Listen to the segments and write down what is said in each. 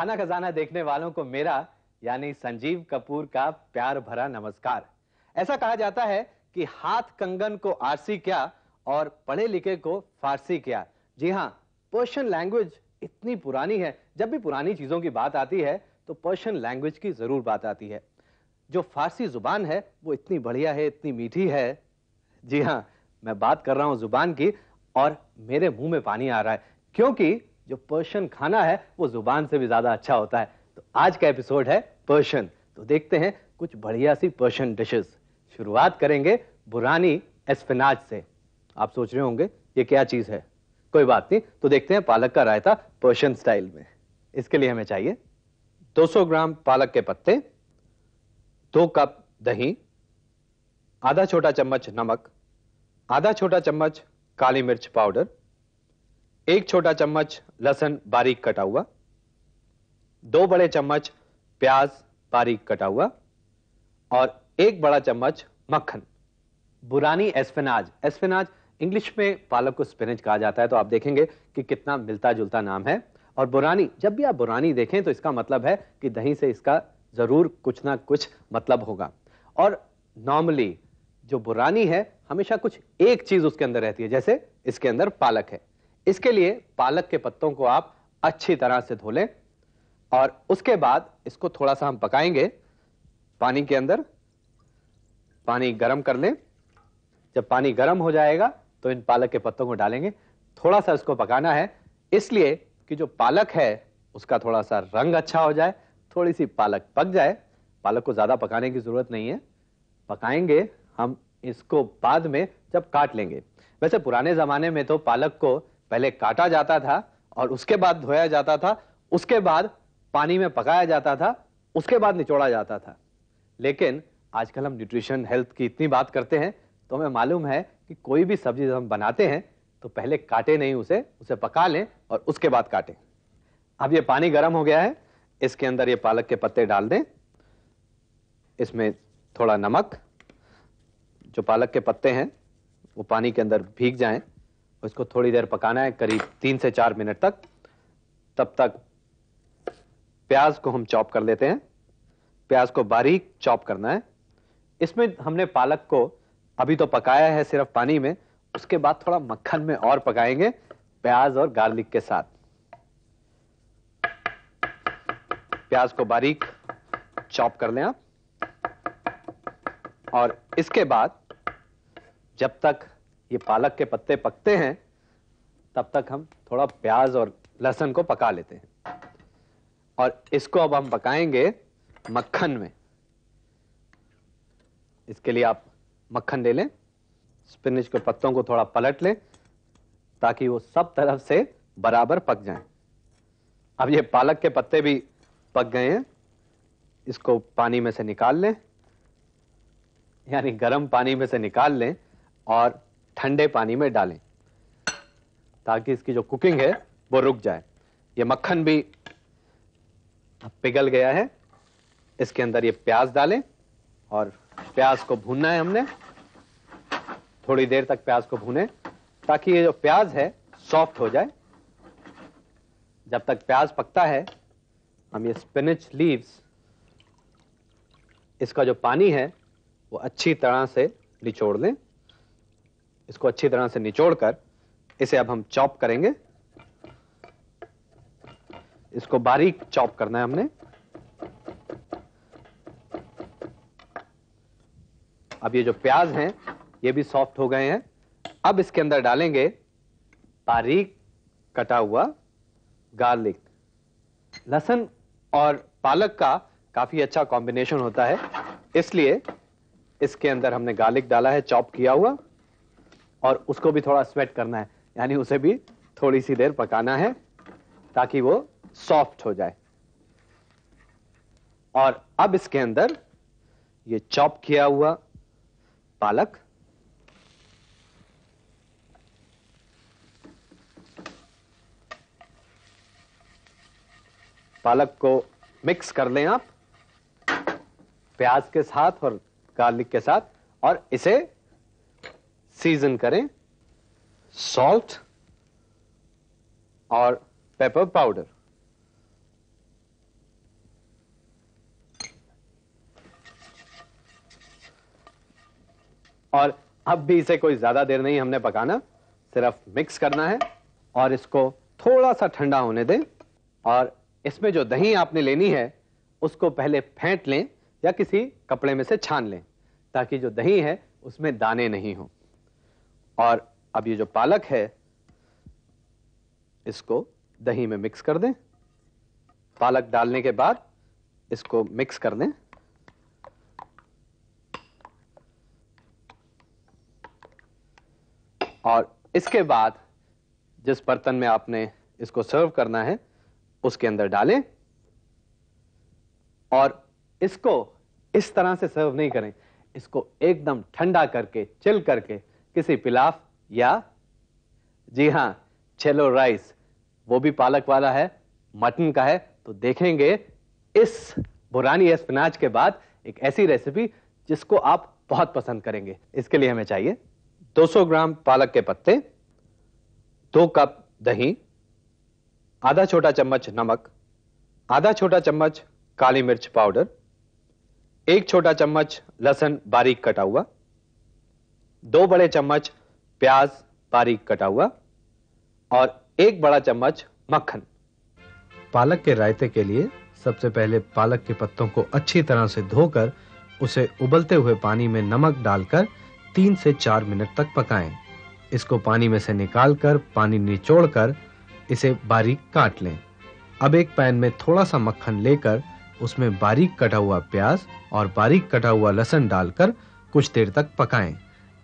खाना खजाना देखने वालों को मेरा यानी संजीव कपूर का प्यार भरा नमस्कार ऐसा कहा जाता है कि हाथ कंगन को आरसी क्या और पढ़े लिखे को फारसी क्या जी हाँ पर्शियन लैंग्वेज इतनी पुरानी है जब भी पुरानी चीजों की बात आती है तो पर्शियन लैंग्वेज की जरूर बात आती है जो फारसी जुबान है वो इतनी बढ़िया है इतनी मीठी है जी हाँ मैं बात कर रहा हूं जुबान की और मेरे मुंह में पानी आ रहा है क्योंकि जो पर्शियन खाना है वो जुबान से भी ज्यादा अच्छा होता है तो आज का एपिसोड है पर्शियन तो देखते हैं कुछ बढ़िया सी पर्शियन डिशेस शुरुआत करेंगे बुरानी एस्पिनाज से आप सोच रहे होंगे ये क्या चीज है कोई बात नहीं तो देखते हैं पालक का रायता पर्शियन स्टाइल में इसके लिए हमें चाहिए 200 ग्राम पालक के पत्ते दो कप दही आधा छोटा चम्मच नमक आधा छोटा चम्मच काली मिर्च पाउडर एक छोटा चम्मच लहसुन बारीक कटा हुआ दो बड़े चम्मच प्याज बारीक कटा हुआ और एक बड़ा चम्मच मक्खन बुरानी एस्फेनाज एस्फेनाज इंग्लिश में पालक को स्पिनेज कहा जाता है तो आप देखेंगे कि कितना मिलता जुलता नाम है और बुरानी जब भी आप बुरानी देखें तो इसका मतलब है कि दही से इसका ज़रूर कुछ ना कुछ मतलब होगा और नॉर्मली जो बुरानी है हमेशा कुछ एक चीज़ उसके अंदर रहती है जैसे इसके अंदर पालक है इसके लिए पालक के पत्तों को आप अच्छी तरह से धो लें और उसके बाद इसको थोड़ा सा हम पकाएंगे पानी के अंदर पानी गर्म कर लें जब पानी गर्म हो जाएगा तो इन पालक के पत्तों को डालेंगे थोड़ा सा इसको पकाना है इसलिए कि जो पालक है उसका थोड़ा सा रंग अच्छा हो जाए थोड़ी सी पालक पक जाए पालक को ज़्यादा पकाने की ज़रूरत नहीं है पकाएंगे हम इसको बाद में जब काट लेंगे वैसे पुराने ज़माने में तो पालक को पहले काटा जाता था और उसके बाद धोया जाता था उसके बाद पानी में पकाया जाता था उसके बाद निचोड़ा जाता था लेकिन आजकल हम न्यूट्रिशन हेल्थ की इतनी बात करते हैं तो हमें मालूम है कि कोई भी सब्जी जब हम बनाते हैं तो पहले काटे नहीं उसे उसे पका लें और उसके बाद काटें अब ये पानी गर्म हो गया है इसके अंदर ये पालक के पत्ते डाल दें इसमें थोड़ा नमक जो पालक के पत्ते हैं वो पानी के अंदर भीग जाएं उसको थोड़ी देर पकाना है करीब तीन से चार मिनट तक तब तक प्याज को हम चॉप कर लेते हैं प्याज को बारीक चॉप करना है इसमें हमने पालक को अभी तो पकाया है सिर्फ पानी में उसके बाद थोड़ा मक्खन में और पकाएंगे प्याज और गार्लिक के साथ प्याज को बारीक चॉप कर लें आप और इसके बाद जब तक ये पालक के पत्ते पकते हैं तब तक हम थोड़ा प्याज और लहसुन को पका लेते हैं और इसको अब हम पकाएंगे मक्खन में इसके लिए आप मक्खन ले लें स्पिनिच के पत्तों को थोड़ा पलट लें ताकि वो सब तरफ से बराबर पक जाएं। अब ये पालक के पत्ते भी पक गए हैं इसको पानी में से निकाल लें यानी गर्म पानी में से निकाल लें और ठंडे पानी में डालें ताकि इसकी जो कुकिंग है वो रुक जाए ये मक्खन भी पिघल गया है इसके अंदर ये प्याज डालें और प्याज को भूनना है हमने थोड़ी देर तक प्याज को भूने ताकि ये जो प्याज है सॉफ्ट हो जाए जब तक प्याज पकता है हम ये स्पिनच लीव्स इसका जो पानी है वो अच्छी तरह से निचोड़ लें इसको अच्छी तरह से निचोड़कर इसे अब हम चॉप करेंगे इसको बारीक चॉप करना है हमने अब ये जो प्याज हैं ये भी सॉफ्ट हो गए हैं अब इसके अंदर डालेंगे बारीक कटा हुआ गार्लिक लहसुन और पालक का काफी अच्छा कॉम्बिनेशन होता है इसलिए इसके अंदर हमने गार्लिक डाला है चॉप किया हुआ और उसको भी थोड़ा स्वेट करना है यानी उसे भी थोड़ी सी देर पकाना है ताकि वो सॉफ्ट हो जाए और अब इसके अंदर ये चॉप किया हुआ पालक पालक को मिक्स कर लें आप प्याज के साथ और गार्लिक के साथ और इसे सीजन करें सॉल्ट और पेपर पाउडर और अब भी इसे कोई ज्यादा देर नहीं हमने पकाना सिर्फ मिक्स करना है और इसको थोड़ा सा ठंडा होने दें और इसमें जो दही आपने लेनी है उसको पहले फेंट लें या किसी कपड़े में से छान लें ताकि जो दही है उसमें दाने नहीं हों और अब ये जो पालक है इसको दही में मिक्स कर दें पालक डालने के बाद इसको मिक्स कर दें और इसके बाद जिस बर्तन में आपने इसको सर्व करना है उसके अंदर डालें और इसको इस तरह से सर्व नहीं करें इसको एकदम ठंडा करके चिल करके किसी पिलाफ या जी हाँ चलो राइस वो भी पालक वाला है मटन का है तो देखेंगे इस बुरानी स्पिनाच के बाद एक ऐसी रेसिपी जिसको आप बहुत पसंद करेंगे इसके लिए हमें चाहिए 200 ग्राम पालक के पत्ते दो कप दही आधा छोटा चम्मच नमक आधा छोटा चम्मच काली मिर्च पाउडर एक छोटा चम्मच लहसन बारीक कटा हुआ दो बड़े चम्मच प्याज बारीक कटा हुआ और एक बड़ा चम्मच मक्खन पालक के रायते के लिए सबसे पहले पालक के पत्तों को अच्छी तरह से धोकर उसे उबलते हुए पानी में नमक डालकर तीन से चार मिनट तक पकाएं। इसको पानी में से निकालकर पानी निचोड़कर इसे बारीक काट लें अब एक पैन में थोड़ा सा मक्खन लेकर उसमें बारीक कटा हुआ प्याज और बारीक कटा हुआ लहसुन डालकर कुछ देर तक पकाएं।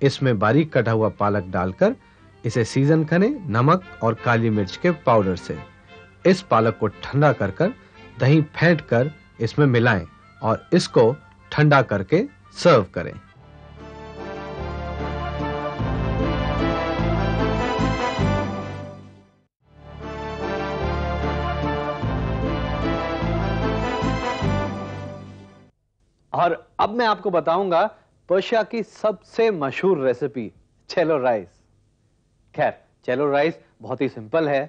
इसमें बारीक कटा हुआ पालक डालकर इसे सीजन करें नमक और काली मिर्च के पाउडर से इस पालक को ठंडा कर कर दही फेंट कर इसमें मिलाएं और इसको ठंडा करके सर्व करें और अब मैं आपको बताऊंगा पर्शिया की सबसे मशहूर रेसिपी चेलो राइस खैर चेलो राइस बहुत ही सिंपल है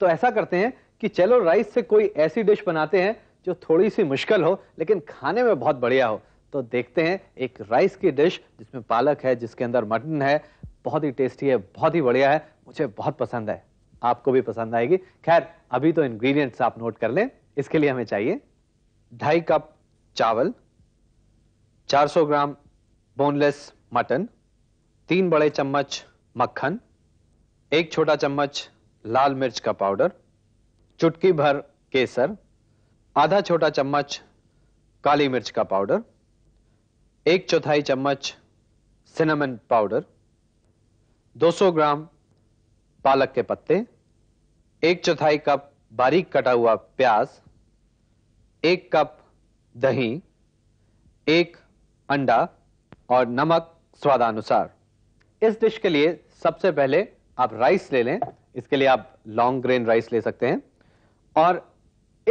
तो ऐसा करते हैं कि चेलो राइस से कोई ऐसी डिश बनाते हैं जो थोड़ी सी मुश्किल हो लेकिन खाने में बहुत बढ़िया हो तो देखते हैं एक राइस की डिश जिसमें पालक है जिसके अंदर मटन है बहुत ही टेस्टी है बहुत ही बढ़िया है मुझे बहुत पसंद है आपको भी पसंद आएगी खैर अभी तो इंग्रेडिएंट्स आप नोट कर लें इसके लिए हमें चाहिए ढाई कप चावल 400 ग्राम बोनलेस मटन तीन बड़े चम्मच मक्खन एक छोटा चम्मच लाल मिर्च का पाउडर चुटकी भर केसर आधा छोटा चम्मच काली मिर्च का पाउडर एक चौथाई चम्मच सिनेमन पाउडर 200 ग्राम पालक के पत्ते एक चौथाई कप बारीक कटा हुआ प्याज एक कप दही एक अंडा और नमक स्वादानुसार इस डिश के लिए सबसे पहले आप राइस ले लें इसके लिए आप लॉन्ग ग्रेन राइस ले सकते हैं और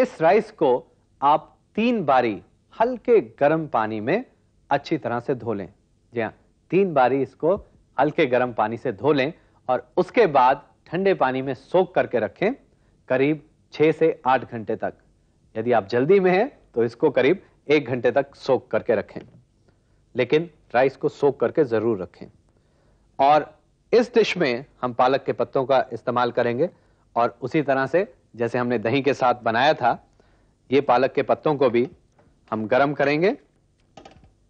इस राइस को आप तीन बारी हल्के गर्म पानी में अच्छी तरह से धो लें जी हाँ तीन बारी इसको हल्के गर्म पानी से धो लें और उसके बाद ठंडे पानी में सोख करके रखें करीब छः से आठ घंटे तक यदि आप जल्दी में हैं तो इसको करीब एक घंटे तक सोख करके रखें लेकिन राइस को सोख करके ज़रूर रखें और इस डिश में हम पालक के पत्तों का इस्तेमाल करेंगे और उसी तरह से जैसे हमने दही के साथ बनाया था ये पालक के पत्तों को भी हम गरम करेंगे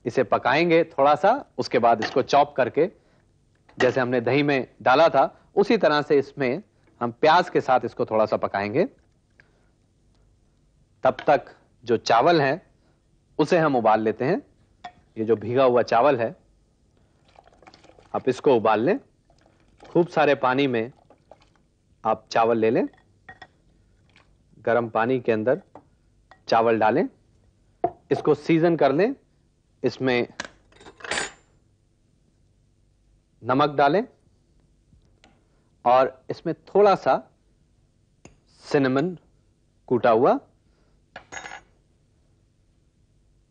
इसे पकाएंगे थोड़ा सा उसके बाद इसको चॉप करके जैसे हमने दही में डाला था उसी तरह से इसमें हम प्याज के साथ इसको थोड़ा सा पकाएंगे तब तक जो चावल है उसे हम उबाल लेते हैं ये जो भीगा हुआ चावल है आप इसको उबाल लें खूब सारे पानी में आप चावल ले लें गरम पानी के अंदर चावल डालें इसको सीजन कर लें इसमें नमक डालें और इसमें थोड़ा सा सिनेमन कूटा हुआ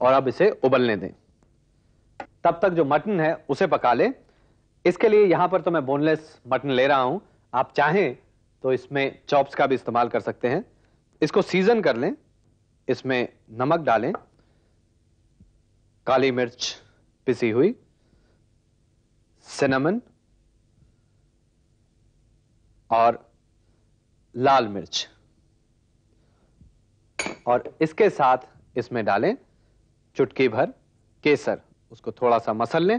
और अब इसे उबलने दें तब तक जो मटन है उसे पका ले इसके लिए यहां पर तो मैं बोनलेस मटन ले रहा हूं आप चाहें तो इसमें चॉप्स का भी इस्तेमाल कर सकते हैं इसको सीजन कर लें इसमें नमक डालें काली मिर्च पिसी हुई सिनेमन और लाल मिर्च और इसके साथ इसमें डालें चुटकी भर केसर उसको थोड़ा सा मसल लें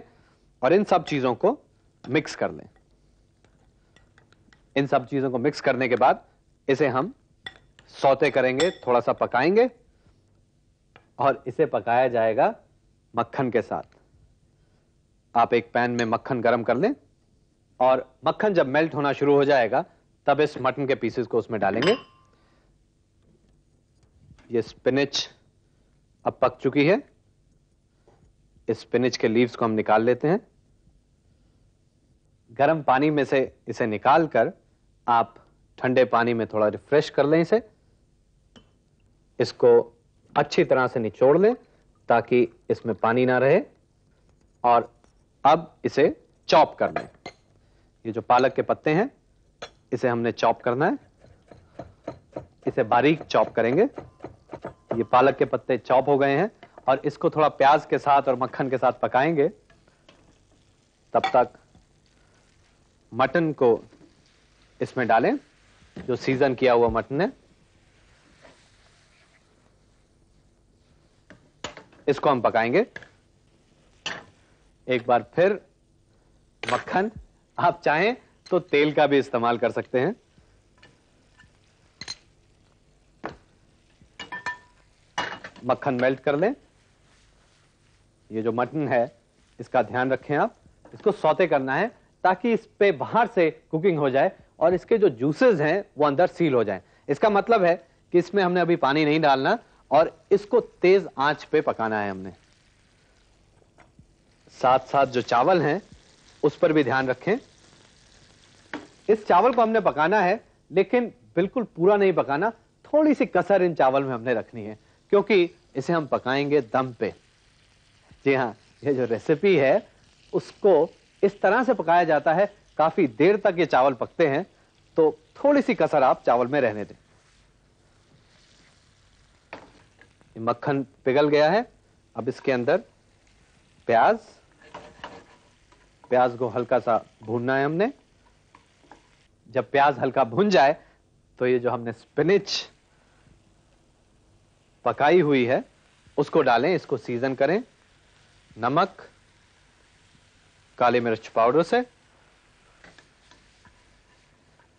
और इन सब चीजों को मिक्स कर लें इन सब चीजों को मिक्स करने के बाद इसे हम सौते करेंगे थोड़ा सा पकाएंगे और इसे पकाया जाएगा मक्खन के साथ आप एक पैन में मक्खन गरम कर लें और मक्खन जब मेल्ट होना शुरू हो जाएगा तब इस मटन के पीसेस को उसमें डालेंगे ये स्पिनच अब पक चुकी है स्पिनिच के लीव्स को हम निकाल लेते हैं गर्म पानी में से इसे निकाल कर आप ठंडे पानी में थोड़ा रिफ्रेश कर लें इसे इसको अच्छी तरह से निचोड़ लें ताकि इसमें पानी ना रहे और अब इसे चॉप कर लें ये जो पालक के पत्ते हैं इसे हमने चॉप करना है इसे बारीक चॉप करेंगे ये पालक के पत्ते चॉप हो गए हैं और इसको थोड़ा प्याज के साथ और मक्खन के साथ पकाएंगे तब तक मटन को इसमें डालें जो सीजन किया हुआ मटन है इसको हम पकाएंगे एक बार फिर मक्खन आप चाहें तो तेल का भी इस्तेमाल कर सकते हैं मक्खन मेल्ट कर लें ये जो मटन है इसका ध्यान रखें आप इसको सौते करना है ताकि इस पे बाहर से कुकिंग हो जाए और इसके जो जूसेस हैं वो अंदर सील हो जाएं इसका मतलब है कि इसमें हमने अभी पानी नहीं डालना और इसको तेज आंच पे पकाना है हमने साथ साथ जो चावल हैं उस पर भी ध्यान रखें इस चावल को हमने पकाना है लेकिन बिल्कुल पूरा नहीं पकाना थोड़ी सी कसर इन चावल में हमने रखनी है क्योंकि इसे हम पकाएंगे दम पे जी हाँ ये जो रेसिपी है उसको इस तरह से पकाया जाता है काफी देर तक ये चावल पकते हैं तो थोड़ी सी कसर आप चावल में रहने दें मक्खन पिघल गया है अब इसके अंदर प्याज प्याज को हल्का सा भूनना है हमने जब प्याज हल्का भून जाए तो ये जो हमने स्पिनिच पकाई हुई है उसको डालें इसको सीजन करें नमक काली मिर्च पाउडर से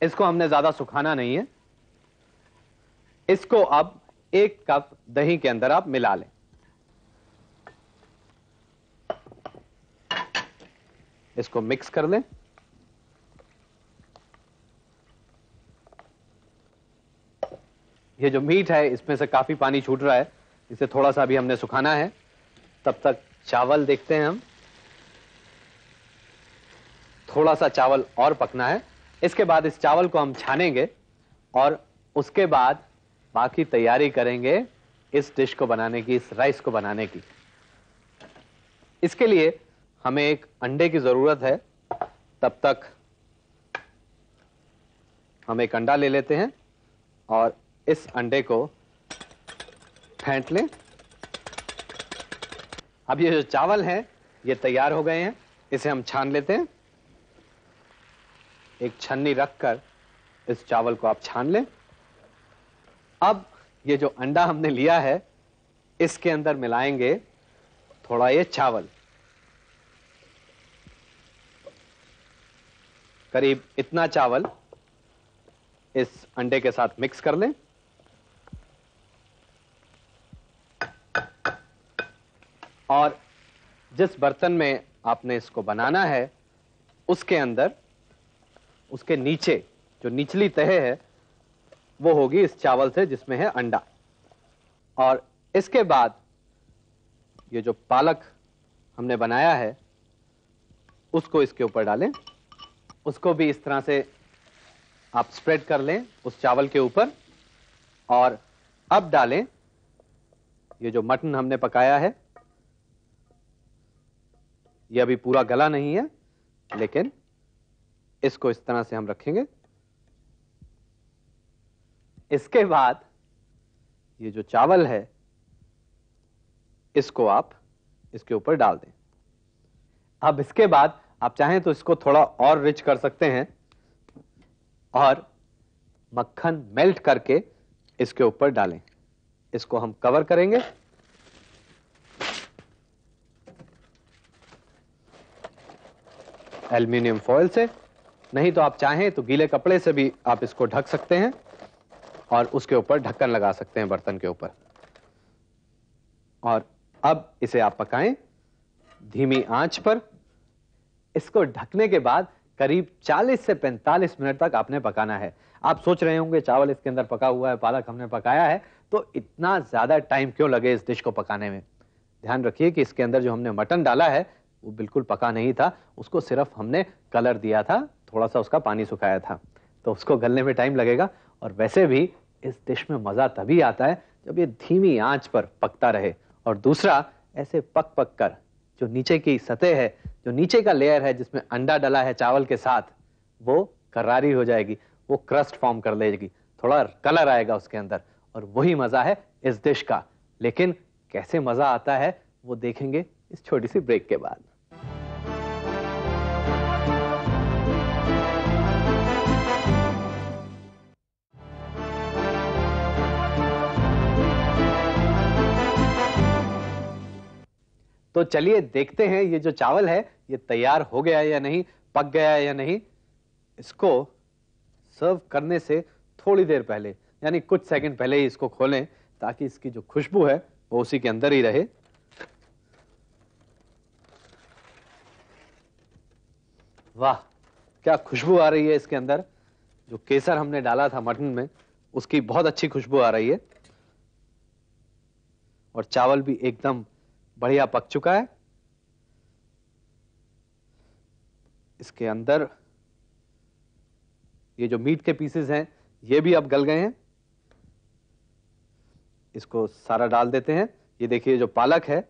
इसको हमने ज्यादा सुखाना नहीं है इसको अब एक कप दही के अंदर आप मिला लें इसको मिक्स कर लें ये जो मीट है इसमें से काफी पानी छूट रहा है इसे थोड़ा सा भी हमने सुखाना है तब तक चावल देखते हैं हम थोड़ा सा चावल और पकना है इसके बाद इस चावल को हम छानेंगे और उसके बाद बाकी तैयारी करेंगे इस डिश को बनाने की इस राइस को बनाने की इसके लिए हमें एक अंडे की जरूरत है तब तक हम एक अंडा ले लेते हैं और इस अंडे को फेंट लें अब ये जो चावल हैं ये तैयार हो गए हैं इसे हम छान लेते हैं एक छन्नी रखकर इस चावल को आप छान लें अब ये जो अंडा हमने लिया है इसके अंदर मिलाएंगे थोड़ा ये चावल करीब इतना चावल इस अंडे के साथ मिक्स कर लें और जिस बर्तन में आपने इसको बनाना है उसके अंदर उसके नीचे जो निचली तह है वो होगी इस चावल से जिसमें है अंडा और इसके बाद ये जो पालक हमने बनाया है उसको इसके ऊपर डालें उसको भी इस तरह से आप स्प्रेड कर लें उस चावल के ऊपर और अब डालें ये जो मटन हमने पकाया है ये अभी पूरा गला नहीं है लेकिन इसको इस तरह से हम रखेंगे इसके बाद ये जो चावल है इसको आप इसके ऊपर डाल दें अब इसके बाद आप चाहें तो इसको थोड़ा और रिच कर सकते हैं और मक्खन मेल्ट करके इसके ऊपर डालें इसको हम कवर करेंगे एल्यूमिनियम फॉयल से नहीं तो आप चाहें तो गीले कपड़े से भी आप इसको ढक सकते हैं और उसके ऊपर ढक्कन लगा सकते हैं बर्तन के ऊपर और अब इसे आप पकाएं धीमी आंच पर इसको ढकने के बाद करीब 40 से 45 मिनट तक आपने पकाना है आप सोच रहे होंगे चावल इसके अंदर पका हुआ है पालक हमने पकाया है तो इतना ज्यादा टाइम क्यों लगे इस डिश को पकाने में ध्यान रखिए कि इसके अंदर जो हमने मटन डाला है वो बिल्कुल पका नहीं था उसको सिर्फ हमने कलर दिया था थोड़ा सा उसका पानी सुखाया था तो उसको गलने में टाइम लगेगा और वैसे भी इस डिश में मज़ा तभी आता है जब ये धीमी आंच पर पकता रहे और दूसरा ऐसे पक पक कर जो नीचे की सतह है जो नीचे का लेयर है जिसमें अंडा डला है चावल के साथ वो करारी हो जाएगी वो क्रस्ट फॉर्म कर लेगी थोड़ा कलर आएगा उसके अंदर और वही मज़ा है इस डिश का लेकिन कैसे मज़ा आता है वो देखेंगे इस छोटी सी ब्रेक के बाद तो चलिए देखते हैं ये जो चावल है ये तैयार हो गया या नहीं पक गया या नहीं इसको सर्व करने से थोड़ी देर पहले यानी कुछ सेकंड पहले ही इसको खोलें ताकि इसकी जो खुशबू है वो उसी के अंदर ही रहे वाह क्या खुशबू आ रही है इसके अंदर जो केसर हमने डाला था मटन में उसकी बहुत अच्छी खुशबू आ रही है और चावल भी एकदम बढ़िया पक चुका है इसके अंदर ये जो मीट के पीसेस हैं ये भी अब गल गए हैं इसको सारा डाल देते हैं ये देखिए जो पालक है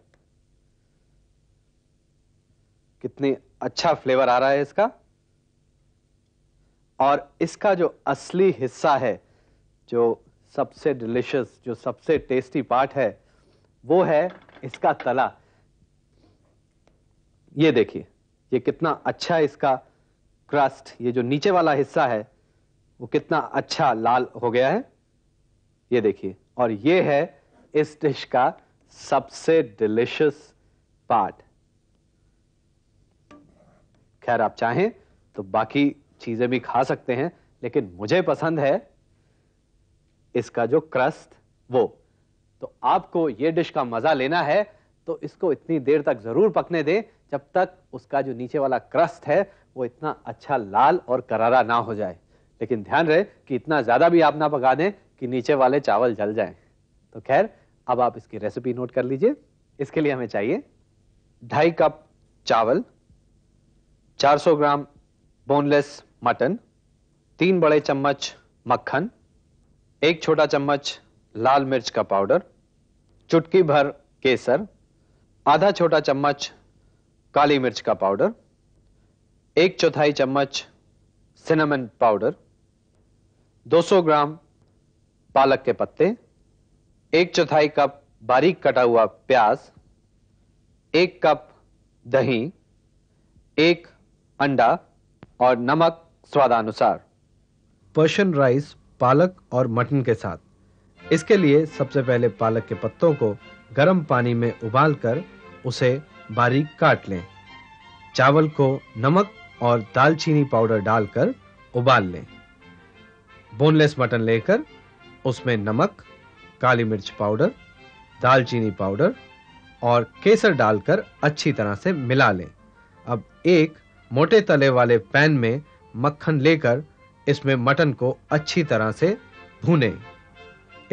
कितने अच्छा फ्लेवर आ रहा है इसका और इसका जो असली हिस्सा है जो सबसे डिलिशियस जो सबसे टेस्टी पार्ट है वो है इसका तला ये देखिए ये कितना अच्छा इसका क्रस्ट ये जो नीचे वाला हिस्सा है वो कितना अच्छा लाल हो गया है ये देखिए और ये है इस डिश का सबसे डिलिशियस पार्ट खैर आप चाहें तो बाकी चीजें भी खा सकते हैं लेकिन मुझे पसंद है इसका जो क्रस्ट वो तो आपको ये डिश का मजा लेना है तो इसको इतनी देर तक जरूर पकने दें जब तक उसका जो नीचे वाला क्रस्ट है वो इतना अच्छा लाल और करारा ना हो जाए लेकिन ध्यान रहे कि इतना ज्यादा भी आप ना पका दें कि नीचे वाले चावल जल जाएं। तो खैर अब आप इसकी रेसिपी नोट कर लीजिए इसके लिए हमें चाहिए ढाई कप चावल 400 ग्राम बोनलेस मटन तीन बड़े चम्मच मक्खन एक छोटा चम्मच लाल मिर्च का पाउडर चुटकी भर केसर आधा छोटा चम्मच काली मिर्च का पाउडर एक चौथाई चम्मच सिनेमन पाउडर 200 ग्राम पालक के पत्ते एक चौथाई कप बारीक कटा हुआ प्याज एक कप दही एक अंडा और नमक स्वादानुसार पर्शन राइस पालक और मटन के साथ इसके लिए सबसे पहले पालक के पत्तों को गर्म पानी में उबालकर उसे बारीक काट लें चावल को नमक और दालचीनी पाउडर डालकर उबाल लें बोनलेस मटन लेकर उसमें नमक काली मिर्च पाउडर दालचीनी पाउडर और केसर डालकर अच्छी तरह से मिला लें अब एक मोटे तले वाले पैन में मक्खन लेकर इसमें मटन को अच्छी तरह से भूनें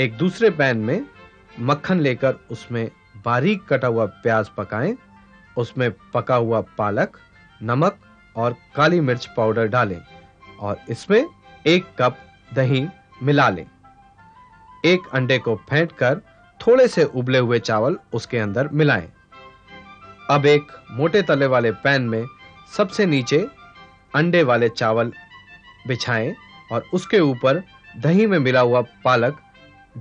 एक दूसरे पैन में मक्खन लेकर उसमें बारीक कटा हुआ प्याज पकाएं उसमें पका हुआ पालक नमक और काली मिर्च पाउडर डालें और इसमें एक कप दही मिला लें एक अंडे को फेंट कर थोड़े से उबले हुए चावल उसके अंदर मिलाएं। अब एक मोटे तले वाले पैन में सबसे नीचे अंडे वाले चावल बिछाएं और उसके ऊपर दही में मिला हुआ पालक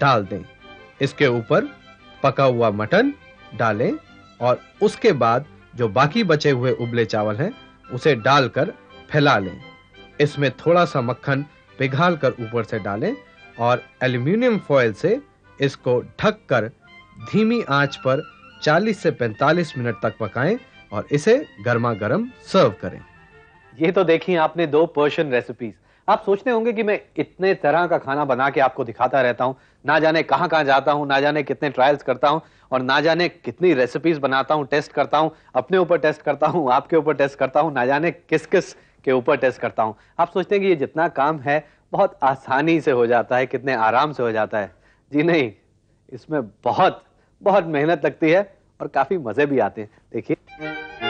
डाल दें इसके ऊपर पका हुआ मटन डालें और उसके बाद जो बाकी बचे हुए उबले चावल हैं उसे डालकर फैला लें इसमें थोड़ा सा मक्खन पिघाल कर ऊपर से डालें और एल्यूमिनियम फॉयल से इसको ढककर धीमी आंच पर 40 से 45 मिनट तक पकाएं और इसे गर्मा गर्म सर्व करें ये तो देखिए आपने दो पर्शियन रेसिपीज आप सोचते होंगे कि मैं इतने तरह का खाना बना के आपको दिखाता रहता हूँ ना जाने कहाँ कहाँ जाता हूँ ना जाने कितने ट्रायल्स करता हूँ और ना जाने कितनी रेसिपीज बनाता हूँ टेस्ट करता हूँ अपने ऊपर टेस्ट करता हूँ आपके ऊपर टेस्ट करता हूँ ना जाने किस किस के ऊपर टेस्ट करता हूँ आप सोचते हैं कि ये जितना काम है बहुत आसानी से हो जाता है कितने आराम से हो जाता है जी नहीं इसमें बहुत बहुत मेहनत लगती है और काफ़ी मज़े भी आते हैं देखिए